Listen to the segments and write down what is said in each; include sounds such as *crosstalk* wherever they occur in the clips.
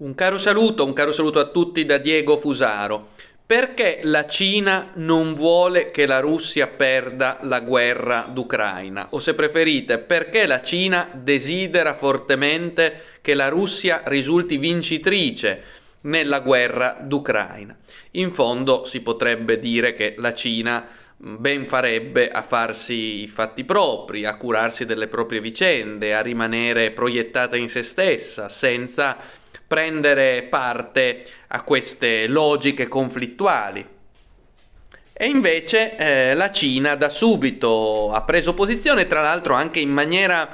Un caro saluto, un caro saluto a tutti da Diego Fusaro. Perché la Cina non vuole che la Russia perda la guerra d'Ucraina? O se preferite, perché la Cina desidera fortemente che la Russia risulti vincitrice nella guerra d'Ucraina? In fondo si potrebbe dire che la Cina ben farebbe a farsi i fatti propri, a curarsi delle proprie vicende, a rimanere proiettata in se stessa, senza prendere parte a queste logiche conflittuali. E invece eh, la Cina da subito ha preso posizione, tra l'altro anche in maniera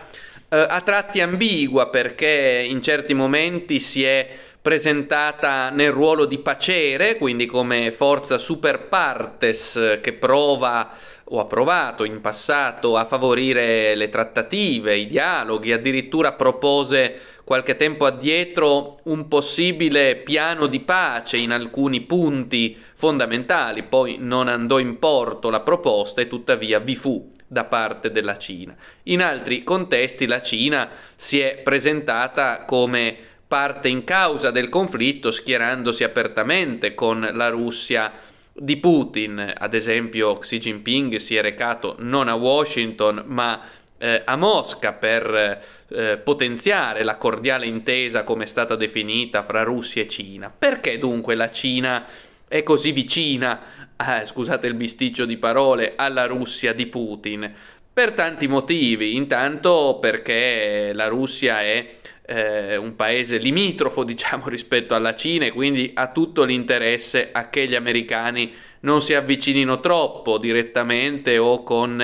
eh, a tratti ambigua, perché in certi momenti si è presentata nel ruolo di pacere, quindi come forza super partes eh, che prova o ha provato in passato a favorire le trattative, i dialoghi, addirittura propose qualche tempo addietro un possibile piano di pace in alcuni punti fondamentali, poi non andò in porto la proposta e tuttavia vi fu da parte della Cina. In altri contesti la Cina si è presentata come parte in causa del conflitto schierandosi apertamente con la Russia di Putin. Ad esempio Xi Jinping si è recato non a Washington ma eh, a Mosca per eh, potenziare la cordiale intesa come è stata definita fra Russia e Cina. Perché dunque la Cina è così vicina, eh, scusate il bisticcio di parole, alla Russia di Putin? Per tanti motivi, intanto perché la Russia è eh, un paese limitrofo *laughs* diciamo rispetto alla Cina e quindi ha tutto l'interesse a che gli americani non si avvicinino troppo direttamente o con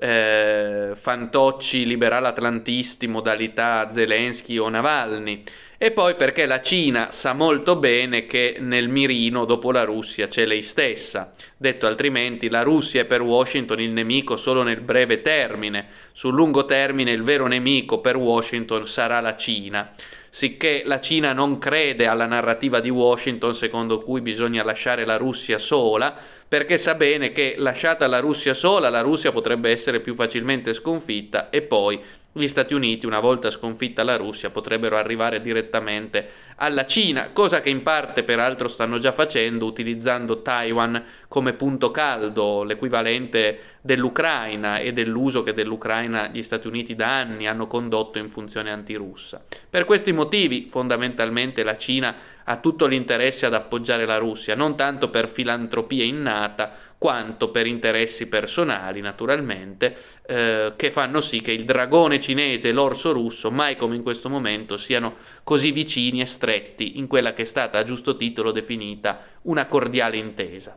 eh, fantocci liberal atlantisti modalità Zelensky o Navalny e poi perché la Cina sa molto bene che nel mirino dopo la Russia c'è lei stessa. Detto altrimenti, la Russia è per Washington il nemico solo nel breve termine, sul lungo termine il vero nemico per Washington sarà la Cina sicché la Cina non crede alla narrativa di Washington secondo cui bisogna lasciare la Russia sola, perché sa bene che lasciata la Russia sola la Russia potrebbe essere più facilmente sconfitta e poi gli Stati Uniti, una volta sconfitta la Russia, potrebbero arrivare direttamente alla Cina, cosa che in parte peraltro stanno già facendo utilizzando Taiwan come punto caldo, l'equivalente dell'Ucraina e dell'uso che dell'Ucraina gli Stati Uniti da anni hanno condotto in funzione antirussa. Per questi motivi fondamentalmente la Cina ha tutto l'interesse ad appoggiare la Russia, non tanto per filantropia innata, quanto per interessi personali, naturalmente, eh, che fanno sì che il dragone cinese e l'orso russo, mai come in questo momento, siano così vicini e stretti Poretti in quella che è stata a giusto titolo definita una cordiale intesa.